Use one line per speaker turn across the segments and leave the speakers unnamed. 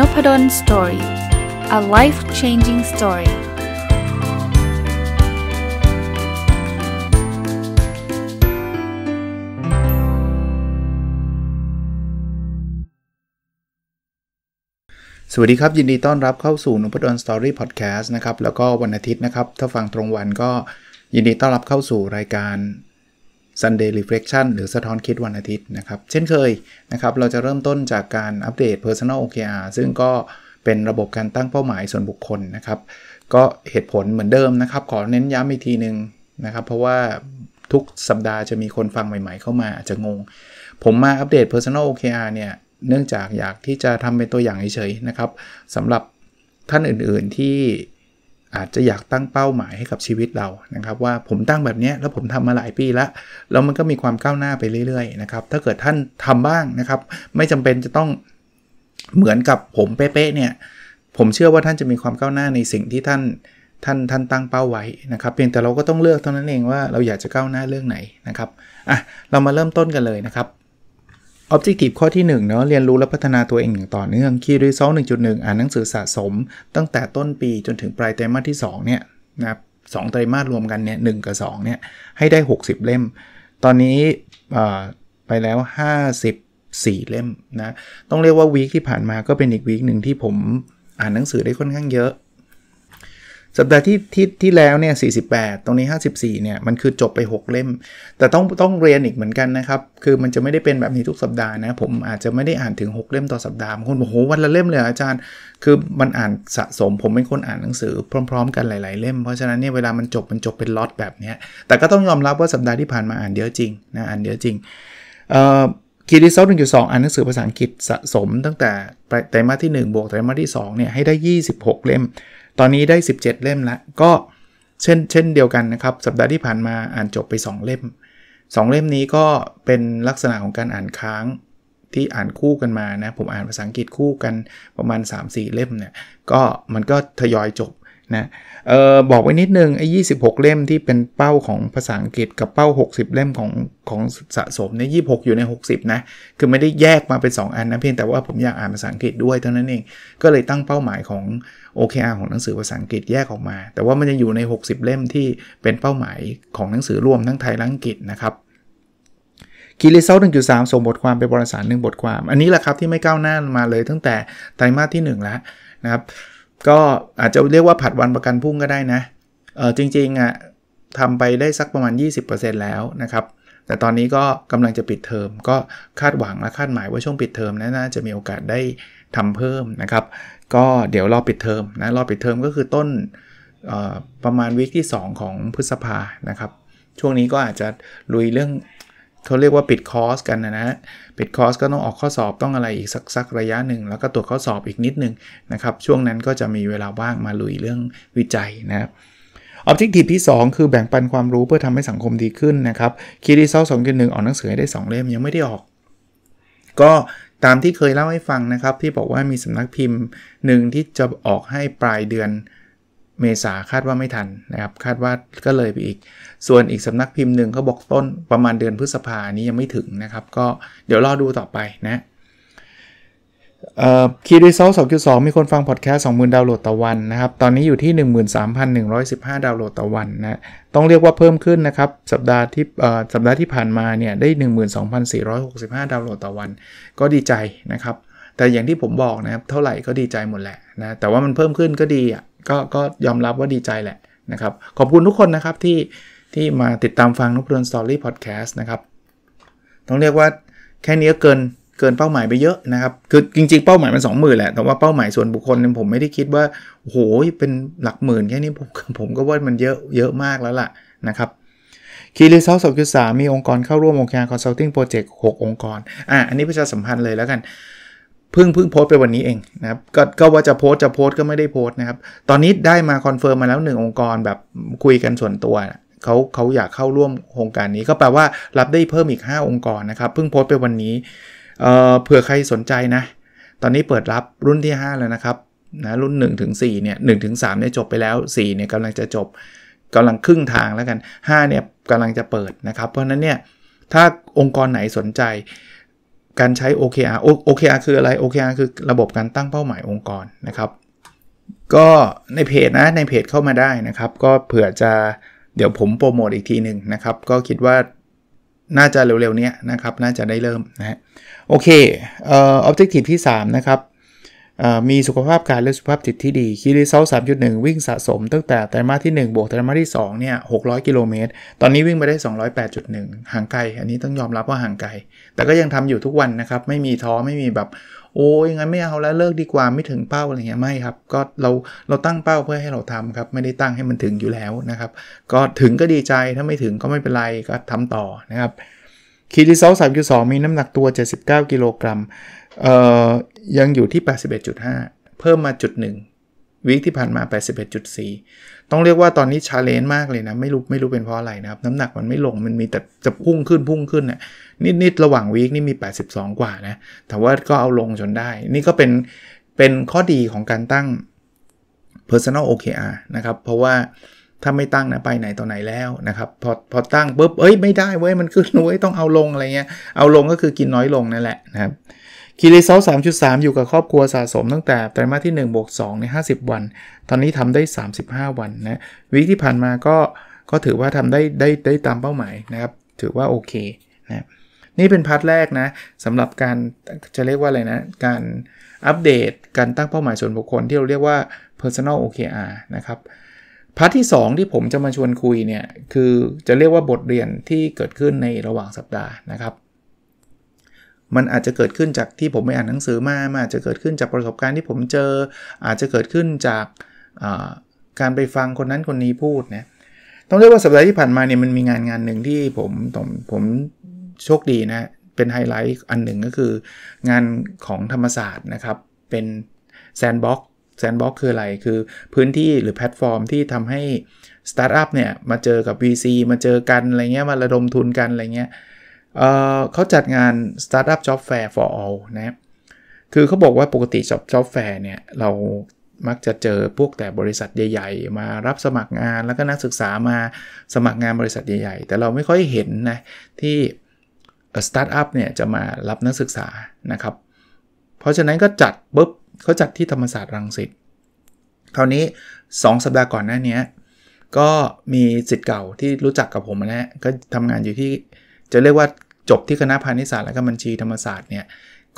n o p ด d o สตอรี่อะไลฟ์ changing story สวัสดีครับ ยินดีต้อนรับเข้าสู่นพดลสตอรี่พอดแคสต์นะครับ แล้วก็วันอาทิตย์นะครับ ถ้าฟังตรงวันก็ยินดีต้อนรับเข้าสู่รายการ Sunday Reflection หรือสะท้อนคิดวันอาทิตย์นะครับ เช่นเคยนะครับเราจะเริ่มต้นจากการอัปเดต Personal OKR ซึ่งก็เป็นระบบการตั้งเป้าหมายส่วนบุคคลนะครับ ก็เหตุผลเหมือนเดิมนะครับขอเน้นย้ำอีกทีหนึ่งนะครับ เพราะว่าทุกสัปดาห์จะมีคนฟังใหม่ๆเข้ามาอาจจะงง ผมมาอัปเดต Personal OKR เนี่ย เนื่องจากอยากที่จะทำเป็นตัวอย่างเฉยๆนะครับสำหรับท่านอื่น ๆที่อาจจะอยากตั้งเป้าหมายให้กับชีวิตเรานะครับว่าผมตั้งแบบนี้แล้วผมทำมาหลายปีแล้วแล้วมันก็มีความก้าวหน้าไปเรื่อยๆนะครับถ้าเกิดท่านทำบ้างนะครับ ไม่จำเป็นจะต้องเหมือนกับผมเป๊ะๆเนี่ย ผมเชื่อว่าท่านจะมีความก้าวหน้าในสิ่งที่ท่านท่านท่านตั้งเป้าไว้นะครับเพียงแต่เราก็ต้องเลือกเท่านั้นเองว่า เราอยากจะก้าวหน้าเรื่องไหนนะครับอ่ะเรามาเริ่มต้นกันเลยนะครับออบจิทีฟข้อที่1เนาะเรียนรู้และพัฒนาตัวเองอย่างต่อเนื่องคีย์รีซอ1.1 อ่านหนังสือสะสม ตั้งแต่ต้นปีจนถึงปลายไตรมาสที่ 2 เนี่ยนะครับสไตรมาสรวมกันเนี่ยหกับ 2 เนี่ย ให้ได้ 60 เล่ม ตอนนี้ไปแล้ว 54 เล่มนะ ต้องเรียกว่าวีคที่ผ่านมาก็เป็นอีกวีคหนึ่งที่ผมอ่านหนังสือได้ค่อนข้างเยอะสัปดาห์ที่ที่ที่แล้วเนี่ย48 ตรงนี้ 54เนี่ยมันคือจบไป 6 เล่มแต่ต้องต้องเรียนอีกเหมือนกันนะครับ คือมันจะไม่ได้เป็นแบบนี้ทุกสัปดาห์นะผมอาจจะไม่ได้อ่านถึง6เล่มต่อสัปดาห์บางคนบอกโหวันละเล่มเลยอาจารย์ คือมันอ่านสะสมผมเป็นคนอ่านหนังสือพร้อมๆ กันหลายๆเล่มเพราะฉะนั้นเนี่ยเวลามันจบมันจบเป็นล็อตแบบนี้แต่ก็ต้องยอมรับว่าสัปดาห์ที่ผ่านมาอ่านเยอะจริงนะอ่านเยอะจริงเอ่อคีรีซอลหนึ่งจุดสองอ่านหนังสือภาษาอังกฤษสะสมตั้งแต่ไตรมาสที่ 1 บวกไตรมาสที่2เนี่ยให้ได้ 26 เล่มตอนนี้ได้ 17 เล่มแล้วก็เช่นเช่นเดียวกันนะครับ สัปดาห์ที่ผ่านมาอ่านจบไป 2 เล่ม 2 เล่มนี้ก็เป็นลักษณะของการอ่านค้างที่อ่านคู่กันมานะ ผมอ่านภาษาอังกฤษคู่กันประมาณ 3-4 เล่มเนี่ยก็มันก็ทยอยจบนะเออบอกไว้นิดนึงไอ้ยีเล่มที่เป็นเป้าของภาษาอังกฤษกับเป้า 60 เล่มของของสะสมเนี่ยยีอยู่ใน 60นะคือไม่ได้แยกมาเป็น 2 อันนะเพียงแต่ว่าผมอยากอ่านภาษาอังกฤษด้วยเท่านั้นเองก็เลยตั้งเป้าหมายของ OKR ของหนังสือภาษาอังกฤษแยกออกมา แต่ว่ามันจะอยู่ใน 60 เล่มที่เป็นเป้าหมายของหนังสือรวมทั้งไทยและอังกฤษนะครับคีรีเซลหนึ่งจุดสามส่งบทความไปบริษัทหนึ่งบทความอันนี้แหละครับที่ไม่ก้าวหน้ามาเลยตั้งแต่ไตรมาสที่ 1 แล้วนะครับก็อาจจะเรียกว่าผัดวันประกันพรุ่งก็ได้นะ เออจริงๆอ่ะทำไปได้สักประมาณ 20%แล้วนะครับ แต่ตอนนี้ก็กำลังจะปิดเทอม ก็คาดหวังและคาดหมายว่าช่วงปิดเทอมน่าจะมีโอกาสได้ทำเพิ่มนะครับ ก็เดี๋ยวรอปิดเทอมนะรอปิดเทอมก็คือต้นประมาณวิกที่ 2 ของพฤษภานะครับ ช่วงนี้ก็อาจจะลุยเรื่องเขาเรียกว่าปิดคอร์สกันนะนะปิดคอร์สก็ต้องออกข้อสอบต้องอะไรอีกสักสักระยะหนึ่งแล้วก็ตรวจข้อสอบอีกนิดนึงนะครับ ช่วงนั้นก็จะมีเวลาว่างมาลุยเรื่องวิจัยนะครับออบเจกตีที่ 2 คือแบ่งปันความรู้เพื่อทำให้สังคมดีขึ้นนะครับคีรีเซลสองจุดหนึ่งออกหนังสือให้ได้2เล่มยังไม่ได้ออก ก็ตามที่เคยเล่าให้ฟังนะครับที่บอกว่ามีสำนักพิมพ์หนึ่งที่จะออกให้ปลายเดือนเมษาคาดว่าไม่ทันนะครับ คาดว่าก็เลยไปอีก ส่วนอีกสำนักพิมพ์หนึ่งเขาบอกต้นประมาณเดือนพฤษภานี้ยังไม่ถึงนะครับ ก็เดี๋ยวรอดูต่อไป นะคีรีเซลสองจุดสองมีคนฟังพอดแคสต์สองหมื่นดาวโหลดต่อวันนะครับ ตอนนี้อยู่ที่ 1 3ื่นดาวน์โหลดต่อวันนะ ต้องเรียกว่าเพิ่มขึ้นนะครับ สัปดาห์ที่สัปดาห์ที่ผ่านมาเนี่ยได้ 1 2ห้าดาวน์โหลดต่อวัน ก็ดีใจนะครับ แต่อย่างที่ผมบอกนะครับเท่าไหร่ก็ดีใจหมดแหละนะแต่ว่ามันเพิ่มขึ้นก็ดีอ่ะก็ก็ยอมรับว่าดีใจแหละนะครับ ขอบคุณทุกคนนะครับที่ ที่มาติดตามฟังนุพดลสตอรี่พอดแคสต์นะครับ ต้องเรียกว่าแค่นี้ก็เกินเกินเป้าหมายไปเยอะนะครับ คือจริง ๆ เป้าหมายมันสองหมื่นแหละ แต่ว่าเป้าหมายส่วนบุคคลเนี่ยผมไม่ได้คิดว่า โอ้โห เป็นหลักหมื่นแค่นี้ผมผมก็ว่ามันเยอะเยอะมากแล้วล่ะนะครับคีรีเซลสองจุดสามมีองค์กรเข้าร่วมองค์การคอนซัลทิงโปรเจกต์หกองค์กรอ่ะอันนี้ประชาสัมพันธ์เลยแล้วกันเพิ่ง เพิ่งโพสไปวันนี้เองนะครับกก็ว่าจะโพสจะโพสก็ไม่ได้โพสนะครับตอนนี้ได้มาคอนเฟิร์มมาแล้วหนึ่งองค์กรแบบคุยกันส่วนตัวนะเขาเขาอยากเข้าร่วมโครงการนี้ ก็แปลว่ารับได้เพิ่มอีก 5 องค์กรนะครับ เพิ่งโพสไปวันนี้เออเผื่อใครสนใจนะตอนนี้เปิดรับรุ่นที่ 5 แล้วนะครับนะรุ่น1ถึง4เนี่ย1ถึง3เนี่ยจบไปแล้ว4เนี่ยกำลังจะจบกำลังครึ่งทางแล้วกัน5เนี่ยกำลังจะเปิดนะครับ เพราะนั้นเนี่ยถ้าองค์กรไหนสนใจการใช้ OKR OKR คืออะไร OKR คือระบบการตั้งเป้าหมายองค์กรนะครับ ก็ในเพจนะในเพจเข้ามาได้นะครับ ก็เผื่อจะเดี๋ยวผมโปรโมทอีกทีหนึ่งนะครับ ก็คิดว่าน่าจะเร็วๆนี้นะครับ น่าจะได้เริ่มนะฮะโอเคเอ่อออบเจกตีที่ 3 นะครับมีสุขภาพกายและสุขภาพจิตที่ดีคีริเซลสามจุดหนึ่งวิ่งสะสมตั้งแต่ไตรมาสที่ 1 บวกไตรมาสที่2เนี่ยหกกิโลเมตร ตอนนี้วิ่งไปได้ 208.1 ห่างไกล อันนี้ต้องยอมรับว่าห่างไกล แต่ก็ยังทำอยู่ทุกวันนะครับ ไม่มีท้อไม่มีแบบ โอ้ยงั้นไม่เอาแล้วเลิกดีกว่า ไม่ถึงเป้าอะไรเงี้ยไม่ครับ ก็เราเราตั้งเป้าเพื่อให้เราทำครับไม่ได้ตั้งให้มันถึงอยู่แล้วนะครับก็ถึงก็ดีใจถ้าไม่ถึงก็ไม่เป็นไรก็ทำต่อนะครับคีริเซลสามสองมีน้ำหนักตัว 79กิโลกรัมเอ่อยังอยู่ที่ 81.5 เพิ่มมาจุดหนึ่งวีคที่ผ่านมา 81.4 ต้องเรียกว่าตอนนี้ชาเลนจ์มากเลยนะไม่รู้ไม่รู้เป็นเพราะอะไรนะครับ น้ำหนักมันไม่ลงมันมีแต่จะพุ่งขึ้นพุ่งขึ้นนะ่ะนิดๆระหว่างวีคนี่มี 82 กว่านะ แต่ว่าก็เอาลงจนได้ นี่ก็เป็นเป็นข้อดีของการตั้ง personal OKR นะครับเพราะว่าถ้าไม่ตั้งนะไปไหนต่อไหนแล้วนะครับพอพอตั้งปุ๊บเอ้ย ไม่ได้เว้ยมันขึ้นเว้ยต้องเอาลง อะไรเงี้ยเอาลงก็คือกินน้อยลงนั่นแหละนะครับคีรีเซลสามจุดสามอยู่กับครอบครัวสะสมตั้งแต่ไตรมาสที่1บวกสใน 50 วัน ตอนนี้ทำได้ 35 วันนะวิกที่ผ่านมาก็ก็ถือว่าทำได้ได้ได้ตามเป้าหมายนะครับ ถือว่าโอเคนะนี่เป็นพาร์ทแรกนะสำหรับการจะเรียกว่าอะไรนะ การอัปเดตการตั้งเป้าหมายส่วนบุคคลที่เราเรียกว่า personal OKR นะครับพาร์ทที่ 2 ที่ผมจะมาชวนคุยเนี่ยคือจะเรียกว่าบทเรียนที่เกิดขึ้นในระหว่างสัปดาห์นะครับ มันอาจจะเกิดขึ้นจากที่ผมไปอ่านหนังสือมาอาจจะเกิดขึ้นจากประสบการณ์ที่ผมเจอ อาจจะเกิดขึ้นจากการไปฟังคนนั้นคนนี้พูดนะต้องเรียกว่าสัปดาห์ที่ผ่านมาเนี่ยมันมีงานงานหนึ่งที่ผมผมผมโชคดีนะเป็นไฮไลท์อันหนึ่งก็คือ งานของธรรมศาสตร์นะครับเป็นแซนด์บ็อกแซนด์บ็อกคืออะไร คือพื้นที่หรือแพลตฟอร์มที่ทำให้สตาร์ทอัพเนี่ย มาเจอกับ VC มาเจอกัน อะไรเงี้ยมาระดมทุนกันอะไรเงี้ยเเขาจัดงาน Startup Job Fair for All นะ คือเขาบอกว่าปกติ Job Job Fair เนี่ยเรามักจะเจอพวกแต่บริษัทใหญ่ๆ มารับสมัครงานแล้วก็นักศึกษามาสมัครงานบริษัทใหญ่ ๆ แต่เราไม่ค่อยเห็นนะที่สตาร์ทอัพเนี่ยจะมารับนักศึกษานะครับ เพราะฉะนั้นก็จัดปุ๊บเขาจัดที่ธรรมศาสตร์รังสิตคราวนี้ 2 สัปดาห์ก่อนหน้านี้ก็มีสิทธิ์เก่าที่รู้จักกับผมนะฮะก็ทำงานอยู่ที่จะเรียกว่าจบที่คณะพาณิชยศาสตร์และก็บัญชีธรรมศาสตร์เนี่ย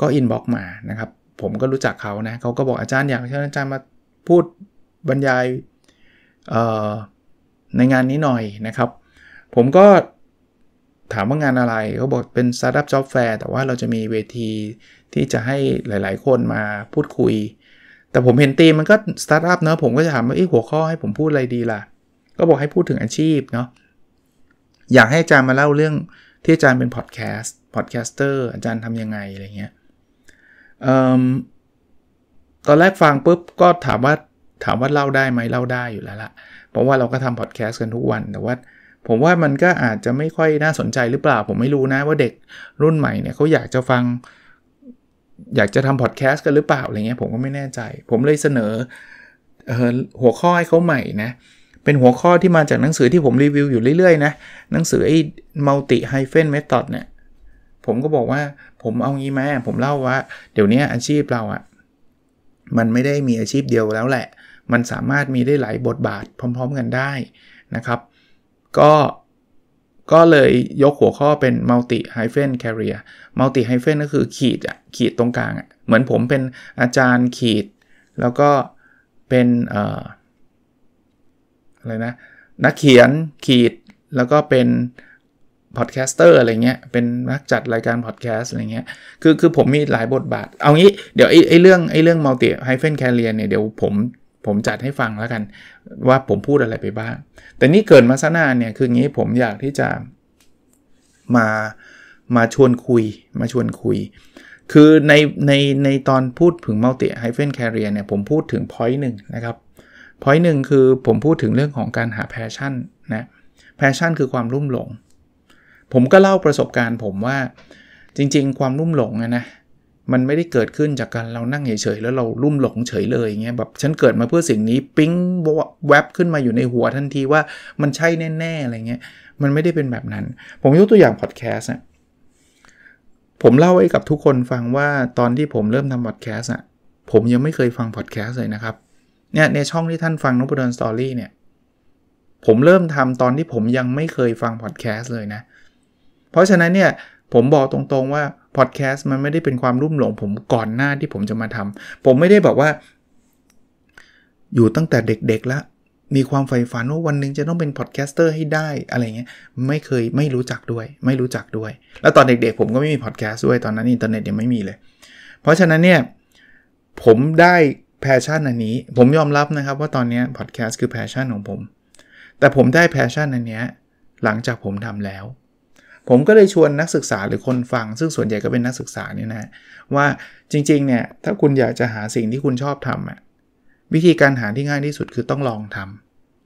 ก็อินบ็อกมานะครับผมก็รู้จักเขานะเขาก็บอกอาจารย์อยากเชิญอาจารย์มาพูดบรรยายในงานนี้หน่อยนะครับ ผมก็ถามว่างานอะไรเขาบอกเป็น Startup Job Fair แต่ว่าเราจะมีเวทีที่จะให้หลาย ๆ คนมาพูดคุย แต่ผมเห็นตีมมันก็ Startup เนอะผมก็จะถามว่าหัวข้อให้ผมพูดอะไรดีล่ะ ก็บอกให้พูดถึงอาชีพเนาะอยากให้อาจารย์มาเล่าเรื่องที่อาจารย์เป็นพอดแคสต์พอดแคสเตอร์อาจารย์ทำยังไง อะไรเงี้ยตอนแรกฟังปุ๊บก็ถามว่า ถามว่าเล่าได้ไหมเล่าได้อยู่แล้วล่ะเพราะว่าเราก็ทำพอดแคสต์กันทุกวันแต่ว่าผมว่ามันก็อาจจะไม่ค่อยน่าสนใจหรือเปล่า ผมไม่รู้นะว่าเด็กรุ่นใหม่เนี่ยเขาอยากจะฟัง อยากจะทำพอดแคสต์กันหรือเปล่าอะไรเงี้ยผมก็ไม่แน่ใจ ผมเลยเสนอออหัวข้อให้เขาใหม่นะ เป็นหัวข้อที่มาจากหนังสือที่ผมรีวิว อยู่เรื่อยๆนะหนังสือไอ้ multi hyphen method เนี่ยผมก็บอกว่าผมเอางี้หมผมเล่าว่าเดี๋ยวนี้อาชีพเราอะมันไม่ได้มีอาชีพเดียวแล้วแหละ มันสามารถมีได้หลายบทบาทพร้อม ๆ กันได้นะครับก็ ก็เลยยกหัวข้อเป็น multi hyphen career multi hyphen ก็คือขีดอ่ะขีดตรงกลางอ่ะเหมือนผมเป็นอาจารย์ขีด แล้วก็เป็นอออะไรนะนักเขียนขีด แล้วก็เป็นพอดแคสเตอร์อะไรเงี้ยเป็นนักจัดรายการพอดแคสต์อะไรเงี้ยคือคือผมมีหลายบทบาท เอางี้เดี๋ยวไอ้ไอ้เรื่องไอ้เรื่องมัลติไฮเฟนแคเรียเนี่ยเดี๋ยวผมผมจัดให้ฟังแล้วกันว่าผมพูดอะไรไปบ้าง แต่นี่เกิดมาซะนานเนี่ยคืองี้ผมอยากที่จะมามาชวนคุยมาชวนคุย คือในในในตอนพูดถึง m u l ต i ไฮเฟนแค a เ e e r เนี่ยผมพูดถึง point หนึ่งนะครับพอยหนึ่งคือผมพูดถึงเรื่องของการหาแพชชั่นนะแพชชั่นคือความรุ่มหลง ผมก็เล่าประสบการณ์ผมว่าจริง ๆ ความรุ่มหลงนะมันไม่ได้เกิดขึ้นจากการเรานั่งเฉยๆ แล้วเราลุ่มหลงเฉยเลยเงี้ยแบบฉันเกิดมาเพื่อสิ่งนี้ปิ๊งแวบขึ้นมาอยู่ในหัวทันทีว่ามันใช่แน่ๆอะไรเงี้ยมันไม่ได้เป็นแบบนั้น ผมยกตัวอย่างพอดแคสต์อ่ะผมเล่าให้กับทุกคนฟังว่าตอนที่ผมเริ่มทำพอดแคสต์อ่ะผมยังไม่เคยฟังพอดแคสต์เลยนะครับเนี่ยในช่องที่ท่านฟังนบดอนสตอรี่เนี่ยผมเริ่มทำตอนที่ผมยังไม่เคยฟังพอดแคสต์เลยนะ เพราะฉะนั้นเนี่ยผมบอกตรงๆว่าพอดแคสต์มันไม่ได้เป็นความรุ่มหลง ผมก่อนหน้าที่ผมจะมาทำ ผมไม่ได้บอกว่า อยู่ตั้งแต่เด็กๆแล้วมีความใฝ่ฝันว่าวันหนึ่งจะต้องเป็นพอดแคสเตอร์ให้ได้อะไรเงี้ยไม่เคยไม่รู้จักด้วย ไม่รู้จักด้วย แล้วตอนเด็กๆผมก็ไม่มีพอดแคสต์ด้วยตอนนั้นอินเทอร์เน็ตยังไม่มีเลย เพราะฉะนั้นเนี่ยผมได้แพชชั่นอันนี้ ผมยอมรับนะครับ ว่าตอนนี้พอดแคสต์คือแพชชั่นของผม แต่ผมได้แพชชั่นอันนี้หลังจากผมทำแล้วผมก็เลยชวนนักศึกษาหรือคนฟัง ซึ่งส่วนใหญ่ก็เป็นนักศึกษาเนี่ยนะว่าจริงๆเนี่ย ถ้าคุณอยากจะหาสิ่งที่คุณชอบทำอะวิธีการหาที่ง่ายที่สุดคือต้องลองท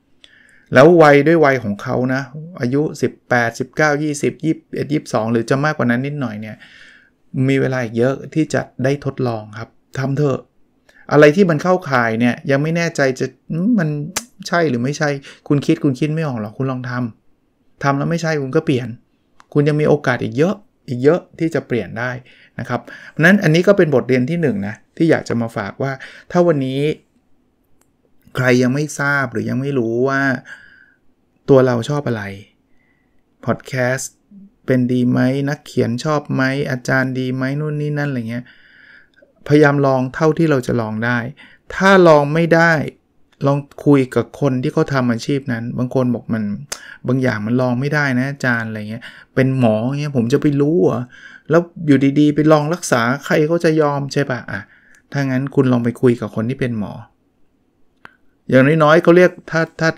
ำ แล้ววัยด้วยวัยของเขานะ อายุ 18 19 20 21 22 หรือจะมากกว่านั้นนิดหน่อยเนี่ย มีเวลาอีกเยอะที่จะได้ทดลองครับทำเถอะ อะไรที่มันเข้าข่ายเนี่ย ยังไม่แน่ใจจะมันใช่หรือไม่ใช่ คุณคิดคุณคิดไม่ออกหรอกคุณลองทำ ทำแล้วไม่ใช่คุณก็เปลี่ยนคุณยังมีโอกาสอีกเยอะอีกเยอะที่จะเปลี่ยนได้นะครับนั้นอันนี้ก็เป็นบทเรียนที่1นนะที่อยากจะมาฝากว่าถ้าวันนี้ ใครยังไม่ทราบหรือยังไม่รู้ว่าตัวเราชอบอะไรพอดแคสต์เป็นดีไหมนักเขียนชอบไหมอาจารย์ดีไหมนู่นนี่นั่นอะไรเงี้ยพยายามลองเท่าที่เราจะลองได้ ถ้าลองไม่ได้ลองคุยกับคนที่เขาทาอาชีพนั้น บางคนบอกมันบางอย่างมันลองไม่ได้นะอาจารย์อะไรเงี้ยเป็นหมอเงี้ยผมจะไปรู้อ่ะแล้วอยู่ดีๆ ไปลองรักษาใครเขาจะยอมใช่ปะอ่ะ ถ้างั้นคุณลองไปคุยกับคนที่เป็นหมอ อย่างน้อย ๆเขาเรียกถ้าถ้า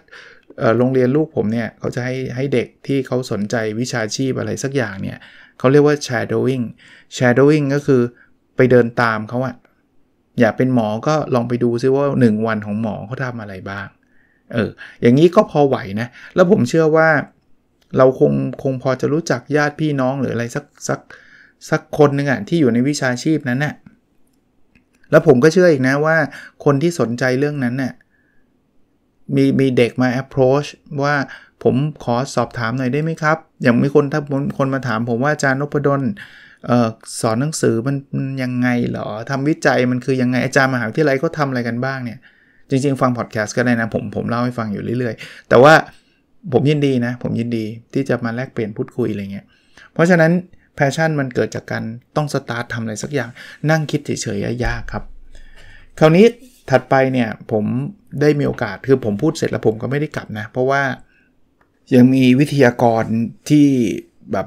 โรงเรียนลูกผมเนี่ยเขาจะให้ให้เด็กที่เขาสนใจวิชาชีพอะไรสักอย่างเนี่ยเขาเรียกว่า shadowing shadowing ก็คือไปเดินตามเขาอะอยากเป็นหมอก็ลองไปดูซิว่า 1 วันของหมอเขาทำอะไรบ้างเอออย่างนี้ก็พอไหวนะ แล้วผมเชื่อว่าเราคงคงพอจะรู้จักญาติพี่น้องหรืออะไรสักสักสักคนหนึ่งอะที่อยู่ในวิชาชีพนั้นน่ะแล้วผมก็เชื่ออีกนะว่าคนที่สนใจเรื่องนั้นน่ะมีมีเด็กมา approach ว่าผมขอสอบถามหน่อยได้ไหมครับ อย่างมีคนถ้าคนมาถามผมว่าอาจารย์นพดลสอนหนังสือมันยังไงหรอทำวิจัยมันคือยังไงอาจารย์มหาวิทยาลัยเขาทาอะไรกันบ้างเนี่ย จริง ๆ ฟังพอดแคสต์ก็ได้นะ ผม ผมเล่าให้ฟังอยู่เรื่อยๆ แต่ว่า ผมยินดีนะ ผมยินดีที่จะมาแลกเปลี่ยนพูดคุยอะไรเงี้ย เพราะฉะนั้นแพชชั่นมันเกิดจากการต้องสตาร์ททำอะไรสักอย่าง นั่งคิดเฉยๆยากครับ คราวนี้ถัดไปเนี่ยผมได้มีโอกาสคือผมพูดเสร็จแล้วผมก็ไม่ได้กลับนะเพราะว่ายังมีวิทยากรที่แบบ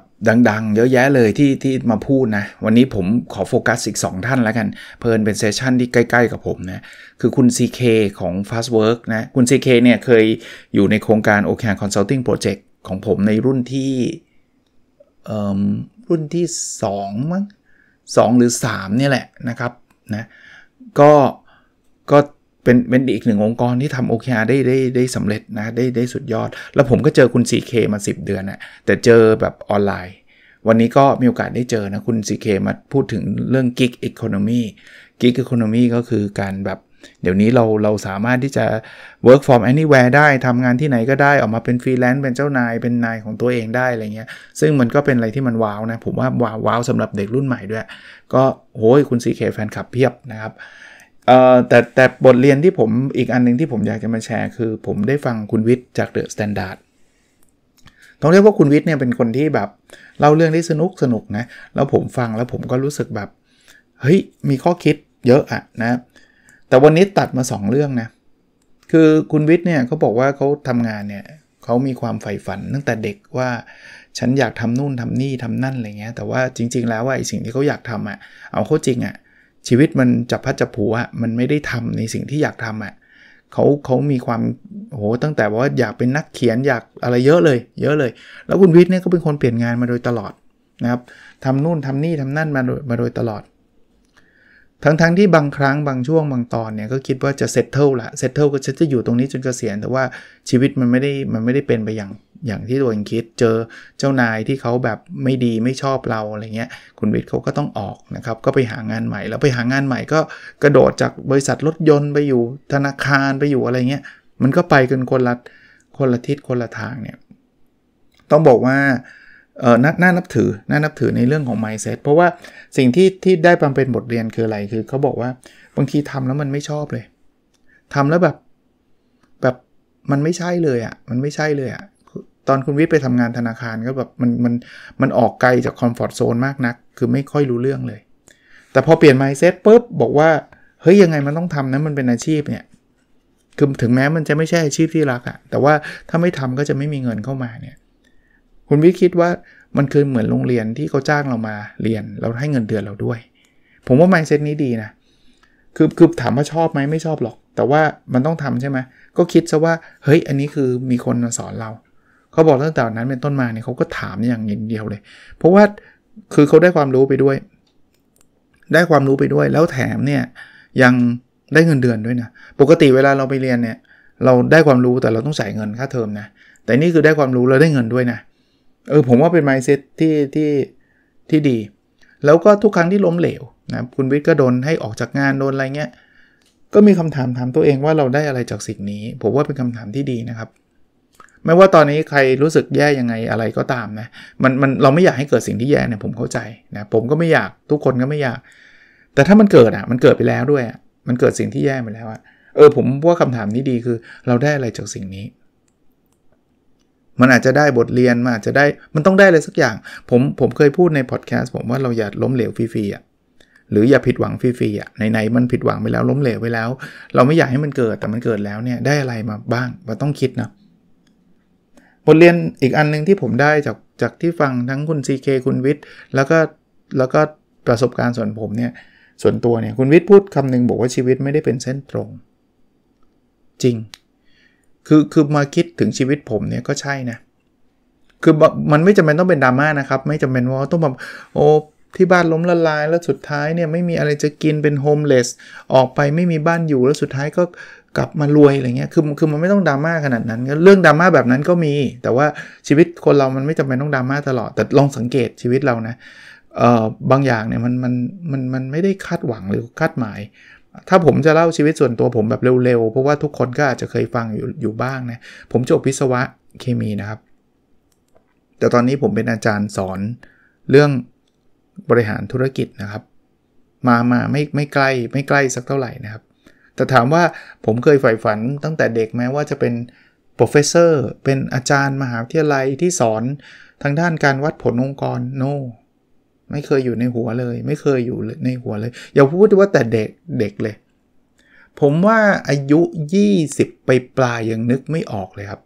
ดัง ๆ เยอะแยะเลย ที่ ที่ มาพูด นะ วันนี้ผมขอ โฟกัส อีก2 ท่าน แล้ว กันเพลินเป็นเซสชันที่ใกล้ ๆ กับผม นะ คือคุณ CK ของ Fast Work นะ คุณ CK เนี่ย เคยอยู่ในโครงการ OK Consulting Project ของผมในรุ่นที่รุ่นที่2มั้ง2หรือ3เนี่ยแหละ นะครับ นะ ก็ก็เป็นเป็นอีกหนึ่งองค์กรที่ทำโอเคได้ได้ได้สำเร็จนะได้ได้สุดยอด แล้วผมก็เจอคุณ 4K มา 10 เดือนนะแต่เจอแบบออนไลน์ วันนี้ก็มีโอกาสได้เจอนะคุณ 4K มาพูดถึงเรื่อง Gig Economy Gig Economy ก็คือการแบบ เดี๋ยวนี้เราเราสามารถที่จะ work from anywhere ได้ทำงานที่ไหนก็ได้ออกมาเป็นฟรีแลนซ์เป็นเจ้านาย เป็นนายของตัวเองได้อะไรเงี้ยซึ่งมันก็เป็นอะไรที่มันว้าวนะ ผมว่าว้าวสำหรับเด็กรุ่นใหม่ด้วย ก็โหยคุณ 4K แฟนคลับเพียบนะครับเอ่อแต่แต่บทเรียนที่ผมอีกอันนึงที่ผมอยากจะมาแชร์คือ ผมได้ฟังคุณวิทย์จากเดอะสแตนดาร์ดต้องเรียกว่าคุณวิทย์เนี่ยเป็นคนที่แบบเล่าเรื่องได้สนุกสนุกนะ แล้วผมฟังแล้วผมก็รู้สึกแบบเฮ้ยมีข้อคิดเยอะอะนะ แต่วันนี้ตัดมา 2 เรื่องนะ คือคุณวิทย์เนี่ยเขาบอกว่าเขาทำงานเนี่ยเขามีความใฝ่ฝันตั้งแต่เด็กว่าฉันอยากทำนู่นทำนี่ทำนั่นอะไรเงี้ย แต่ว่าจริงๆแล้วว่าไอสิ่งที่เขาอยากทำอะเอาเข้าจริงอะชีวิตมันจับพัดจับผูอะมันไม่ได้ทำในสิ่งที่อยากทำอะเขาเขามีความโหตั้งแต่ว่าอยากเป็นนักเขียนอยากอะไรเยอะเลย เยอะเลย แล้วคุณวิทย์เนี่ยก็เป็นคนเปลี่ยนงานมาโดยตลอดนะครับทำนู่นทำนี่ทำนั่นมาโดยมาโดยตลอดทั้งๆทที่บางครั้งบางช่วงบางตอนเนี่ยก็คิดว่าจะเซตเทิลละเซตเทิลก็จะอยู่ตรงนี้จนเกษียณแต่ว่าชีวิตมันไม่ได้มันไม่ได้เป็นไปอย่างอย่างที่ตัวเองคิดเจอเจ้านายที่เขาแบบไม่ดีไม่ชอบเราอะไรเงี้ยคุณวิทย์เขาก็ต้องออกนะครับก็ไปหางานใหม่ แล้วไปหางานใหม่ก็กระโดดจากบริษัทรถยนต์ไปอยู่ธนาคารไปอยู่อะไรเงี้ยมันก็ไปกันคนละคนละทิศคนละทางเนี่ยต้องบอกว่าเออนน่านับถือน่านับถือในเรื่องของ mindset เพราะว่าสิ่งที่ที่ได้ความเป็นบทเรียนคืออะไรคือเขาบอกว่าบางทีทำแล้วมันไม่ชอบเลย ทำแล้วแบบ แบบมันไม่ใช่เลยอะ่ะมันไม่ใช่เลยอะ่ะตอนคุณวิทย์ไปทำงานธนาคารก็แบบมันมันมันออกไกลจากคอมฟอร์ทโซนมากนัก คือไม่ค่อยรู้เรื่องเลย แต่พอเปลี่ยน mindset ปุ๊บบอกว่า เฮ้ยยังไงมันต้องทำนะมันเป็นอาชีพเนี่ยคือถึงแม้มันจะไม่ใช่อาชีพที่รักอะแต่ว่าถ้าไม่ทำก็จะไม่มีเงินเข้ามาเนี่ยคุณวิคิดว่ามันคือเหมือนโรงเรียนที่เขาจ้างเรามาเรียนเราให้เงินเดือนเราด้วย ผมว่า mindset นี้ดีนะคือคือถามว่าชอบไหมไม่ชอบหรอก แต่ว่ามันต้องทำใช่ไหมก็คิดซะว่าเฮ้ยอันนี้คือมีคนมาสอนเรา เขาบอกตั้งแต่นั้นเป็นต้นมาเนี่ยเขาก็ถามอย่างเดียวเลย เพราะว่าคือเขาได้ความรู้ไปด้วย ได้ความรู้ไปด้วยแล้วแถมเนี่ยยังได้เงินเดือนด้วยนะปกติเวลาเราไปเรียนเนี่ย เราได้ความรู้แต่เราต้องจ่ายเงินค่าเทอมนะ แต่นี่คือได้ความรู้เราได้เงินด้วยนะเเออผมว่าเป็น mindset ที่ที่ที่ดี แล้วก็ทุกครั้งที่ล้มเหลวนะคุณวิทย์ก็โดนให้ออกจากงานโดนอะไรเงี้ย ก็มีคำถามถามตัวเองว่าเราได้อะไรจากสิ่งนี้ ผมว่าเป็นคำถามที่ดีนะครับ ไม่ว่าตอนนี้ใครรู้สึกแย่ยังไง อะไรก็ตามนะ มันมันเราไม่อยากให้เกิดสิ่งที่แย่เนี่ยผมเข้าใจนะผมก็ไม่อยากทุกคนก็ไม่อยาก แต่ถ้ามันเกิดอ่ะมันเกิดไปแล้วด้วยอ่ะมันเกิดสิ่งที่แย่ไปแล้วอ่ะเออผมว่าคำถามนี้ดีคือเราได้อะไรจากสิ่งนี้มันอาจจะได้บทเรียนมันอาจจะได้มันต้องได้อะไรสักอย่างผมผมเคยพูดในพอดแคสต์ผมว่าเราอย่าล้มเหลวฟรีๆอ่ะหรืออย่าผิดหวังฟรีๆอ่ะไหน ๆ มันผิดหวังไปแล้วล้มเหลวไปแล้ว เราไม่อยากให้มันเกิดแต่มันเกิดแล้วเนี่ยได้อะไรมาบ้างเราต้องคิดนะบทเรียนอีกอันนึงที่ผมได้จากจากที่ฟังทั้งคุณ CK คุณวิทย์แล้วก็แล้วก็ประสบการณ์ส่วนผมเนี่ยส่วนตัวเนี่ยคุณวิทย์พูดคำหนึ่งบอกว่าชีวิตไม่ได้เป็นเส้นตรง จริงคือคือมาคิดถึงชีวิตผมเนี่ยก็ใช่นะคือมันไม่จำเป็นต้องเป็นดราม่านะครับไม่จำเป็นว่าต้องแบบโอ้ที่บ้านล้มละลายแล้วสุดท้ายเนี่ยไม่มีอะไรจะกินเป็นโฮมเลสออกไปไม่มีบ้านอยู่แล้วสุดท้ายก็กลับมารวยอะไรเงี้ยคือคือมันไม่ต้องดราม่าขนาดนั้นเรื่องดราม่าแบบนั้นก็มี แต่ว่าชีวิตคนเรามันไม่จำเป็นต้องดราม่าตลอด แต่ลองสังเกตชีวิตเรานะเอ่อบางอย่างเนี่ยมันมันมันมันไม่ได้คาดหวังหรือคาดหมายถ้าผมจะเล่าชีวิตส่วนตัวผมแบบเร็วๆ เพราะว่าทุกคนก็อาจจะเคยฟังอยู่อยู่บ้างนะ ผมจบวิศวะเคมีนะครับ แต่ตอนนี้ผมเป็นอาจารย์สอน เรื่องบริหารธุรกิจนะครับ มามาไม่ไม่ใกล้ไม่ใกล้สักเท่าไหร่นะครับ แต่ถามว่าผมเคยใฝ่ฝันตั้งแต่เด็กแม้ว่าจะเป็น p r o f เซอร์ เป็นอาจารย์มหาวิทยาลัยที่สอนทางด้านการวัดผลองค์กรโ no ไม่เคยอยู่ในหัวเลยไม่เคยอยู่ในหัวเลย อย่าพูดว่าแต่เด็กเด็กเลย ผมว่าอายุ 20 ไปปลายยังนึกไม่ออกเลยครับ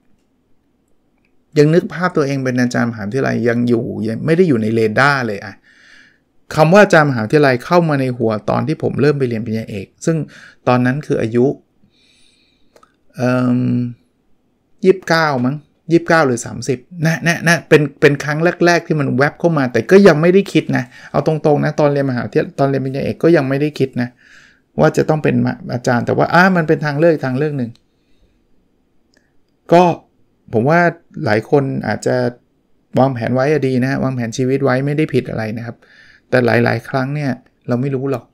ยังนึกภาพตัวเองเป็นอาจารย์มหาวิทยาลัยยังอยู่ ยังไม่ได้อยู่ในเรดาร์เลยอะคำว่าอาจารย์มหาวิทยาลัยเข้ามาในหัวตอนที่ผมเริ่มไปเรียนปริญญาเอกซึ่งตอนนั้นคืออายุยี่สิบเก้ามั้ง29หรือ30นะนะนะเป็นเป็นครั้งแรก ๆที่มันแวบเข้ามาแต่ก็ยังไม่ได้คิดนะ เอาตรง ๆนะ ตอนเรียนมหาวิทยาลัยตอนเรียนปริญญาเอกก็ยังไม่ได้คิดนะ ว่าจะต้องเป็นอาจารย์แต่ว่าอ้ามันเป็นทางเลือกทางเลือกหนึ่งก็ผมว่าหลายคนอาจจะวางแผนไว้อดีนะวางแผนชีวิตไว้ไม่ได้ผิดอะไรนะครับ แต่หลาย ๆ ครั้งเนี่ยเราไม่รู้หรอก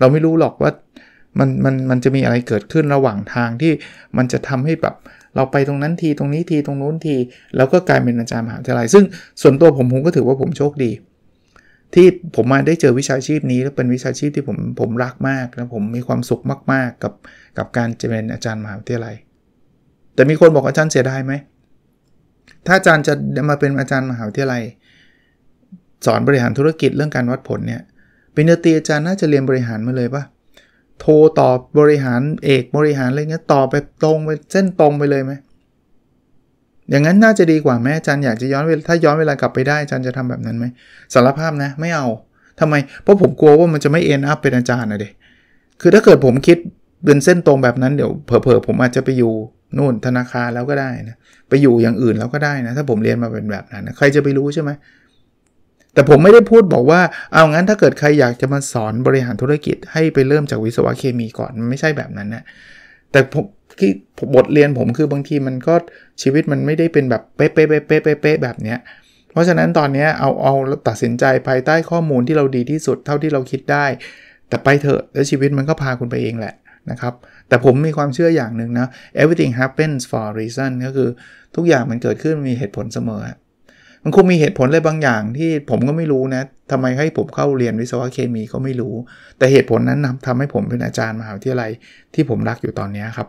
เราไม่รู้หรอกว่ามันมันมันจะมีอะไรเกิดขึ้นระหว่างทางที่มันจะทำให้แบบเราไปตรงนั้นทีตรงนี้ทีตรงนู้นทีแล้วก็กลายเป็นอาจารย์มหาวิทยาลัย ซึ่งส่วนตัวผมผมก็ถือว่าผมโชคดี ที่ผมมาได้เจอวิชาชีพนี้และเป็นวิชาชีพที่ผมผมรักมาก และผมมีความสุขมากๆกับกับการจะเป็นอาจารย์มหาวิทยาลัย แต่มีคนบอกอาจารย์เสียดายไหมถ้าอาจารย์จะมาเป็นอาจารย์มหาวิทยาลัย สอนบริหารธุรกิจเรื่องการวัดผลเนี่ยเป็นเนตีอาจารย์น่าจะเรียนบริหารมาเลยปะ่ะโทรตอบบริหารเอกบริหารอะไรเงี้ยตอบไปตรงไปเส้นตรงไปเลยไหม อย่างนั้นน่าจะดีกว่าแม่จันอยากจะย้อนเวลา ถ้าย้อนเวลากลับไปได้จันจะทำแบบนั้นไหมสารภาพนะ ไม่เอาทำไมเพราะผมกลัวว่ามันจะไม่เอ็นอัพเป็นอาจารย์นะเด็กคือถ้าเกิดผมคิดเป็นเส้นตรงแบบนั้น เดี๋ยวเผลอๆผมอาจจะไปอยู่นู่นธนาคารแล้วก็ได้นะไปอยู่อย่างอื่นแล้วก็ได้นะถ้าผมเรียนมาเป็นแบบนั้นนะใครจะไปรู้ใช่ไหมแต่ผมไม่ได้พูดบอกว่าเอางั้นถ้าเกิดใครอยากจะมาสอนบริหารธุรกิจ ให้ไปเริ่มจากวิศวะเคมีก่อนมันไม่ใช่แบบนั้นนะแต่ผมที่บทเรียนผมคือบางทีมันก็ชีวิตมันไม่ได้เป็นแบบเป๊ะเป๊ะเป๊ะเป๊ะเป๊ะแบบเนี้ยเพราะฉะนั้นตอนนี้เอาเอาตัดสินใจภายใต้ข้อมูลที่เราดีที่สุดเท่าที่เราคิดได้ แต่ไปเถอะแล้วชีวิตมันก็พาคุณไปเองแหละนะครับแต่ผมมีความเชื่ออย่างหนึ่งนะ everything happens for a reason ก็คือทุกอย่างมันเกิดขึ้นมีเหตุผลเสมอมันคงมีเหตุผลอะไรบางอย่างที่ผมก็ไม่รู้นะ ทำไมให้ผมเข้าเรียนวิศวะเคมีก็ไม่รู้ แต่เหตุผลนั้นทำให้ผมเป็นอาจารย์มหาวิทยาลัยที่ผมรักอยู่ตอนนี้ครับ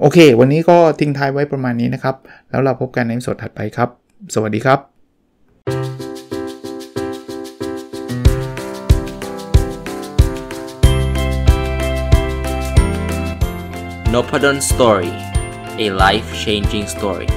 โอเค วันนี้ก็ทิ้งท้ายไว้ประมาณนี้นะครับ แล้วเราพบกันในสดถัดไปครับ สวัสดีครับ n o p a d o n Story a life changing story